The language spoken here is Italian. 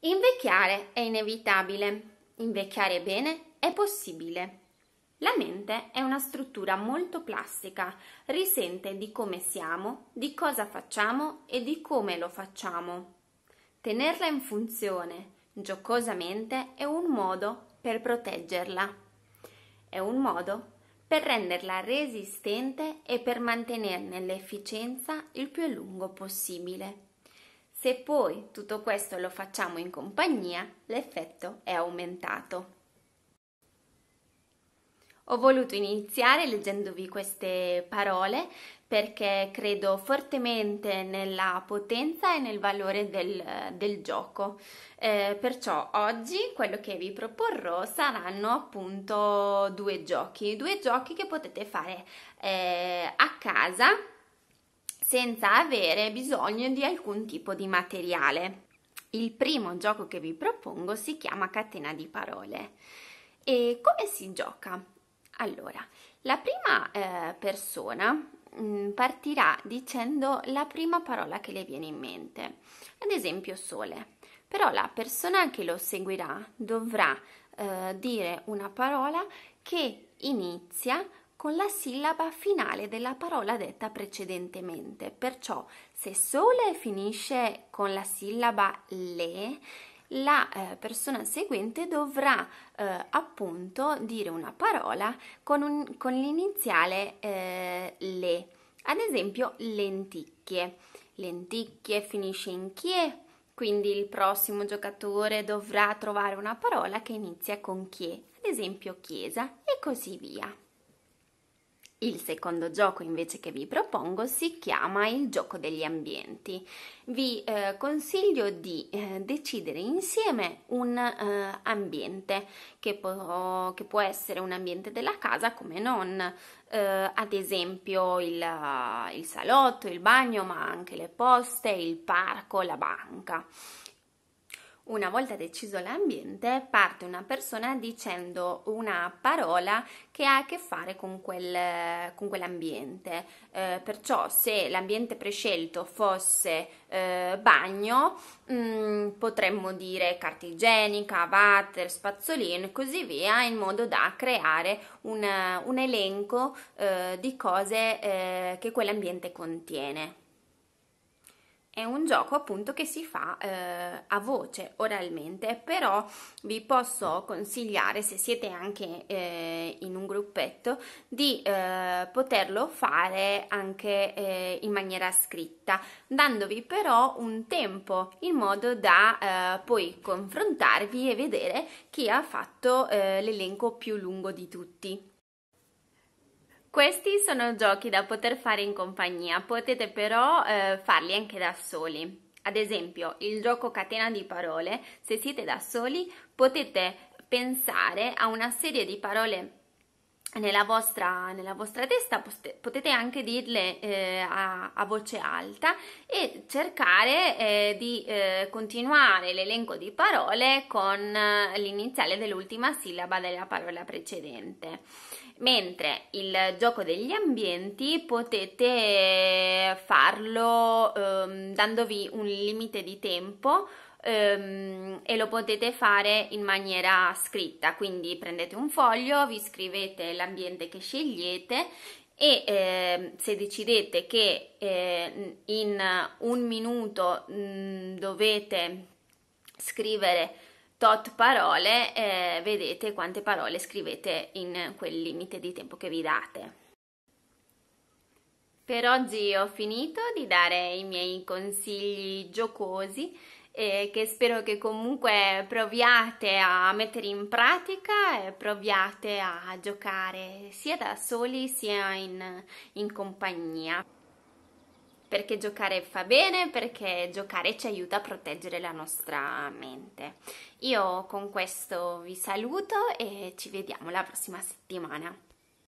Invecchiare è inevitabile, invecchiare bene è possibile. La mente è una struttura molto plastica, risente di come siamo, di cosa facciamo e di come lo facciamo. Tenerla in funzione giocosamente è un modo per proteggerla, è un modo per renderla resistente e per mantenerne l'efficienza il più a lungo possibile. Se poi tutto questo lo facciamo in compagnia, l'effetto è aumentato. Ho voluto iniziare leggendovi queste parole perché credo fortemente nella potenza e nel valore del, del gioco. Eh, perciò oggi quello che vi proporrò saranno appunto due giochi, due giochi che potete fare eh, a casa senza avere bisogno di alcun tipo di materiale. Il primo gioco che vi propongo si chiama Catena di parole. E come si gioca? Allora, la prima eh, persona mh, mm, partirà dicendo la prima parola che le viene in mente, ad esempio sole, però la persona che lo seguirà dovrà eh, dire una parola che inizia con la sillaba finale della parola detta precedentemente. Perciò se sole finisce con la sillaba le, la eh, persona seguente dovrà eh, appunto dire una parola con, un, con l'iniziale eh, le. Ad esempio lenticchie. Lenticchie finisce in chie, quindi il prossimo giocatore dovrà trovare una parola che inizia con chie, ad esempio chiesa e così via. Il secondo gioco invece che vi propongo si chiama il gioco degli ambienti. Vi eh, consiglio di eh, decidere insieme un eh, ambiente che può, che può, essere un ambiente della casa come non, eh, ad esempio il, il salotto, il bagno, ma anche le poste, il parco, la banca. Una volta deciso l'ambiente, parte una persona dicendo una parola che ha a che fare con, quel, con quell'ambiente. Eh, perciò, se l'ambiente prescelto fosse eh, bagno, mh, mm, potremmo dire carta igienica, water, spazzolino e così via, in modo da creare un, un elenco eh, di cose eh, che quell'ambiente contiene è un gioco appunto che si fa eh, a voce oralmente però vi posso consigliare se siete anche eh, in un gruppetto di eh, poterlo fare anche eh, in maniera scritta dandovi però un tempo in modo da eh, poi confrontarvi e vedere chi ha fatto eh, l'elenco più lungo di tutti questi sono giochi da poter fare in compagnia, potete però eh, farli anche da soli. Ad esempio, il gioco catena di parole, se siete da soli, potete pensare a una serie di parole nella vostra, nella vostra, testa potete anche dirle eh, a, a, voce alta e cercare eh, di eh, continuare l'elenco di parole con eh, l'iniziale dell'ultima sillaba della parola precedente. Mentre il gioco degli ambienti potete farlo ehm, dandovi un limite di tempo ehm, e lo potete fare in maniera scritta, quindi prendete un foglio, vi scrivete l'ambiente che scegliete e eh, se decidete che eh, in un minuto mh, mm, dovete scrivere tot parole, eh, vedete quante parole scrivete in quel limite di tempo che vi date. Per oggi ho finito di dare i miei consigli giocosi e che spero che comunque proviate a mettere in pratica e proviate a giocare sia da soli sia in, in compagnia perché giocare fa bene, perché giocare ci aiuta a proteggere la nostra mente. Io con questo vi saluto e ci vediamo la prossima settimana.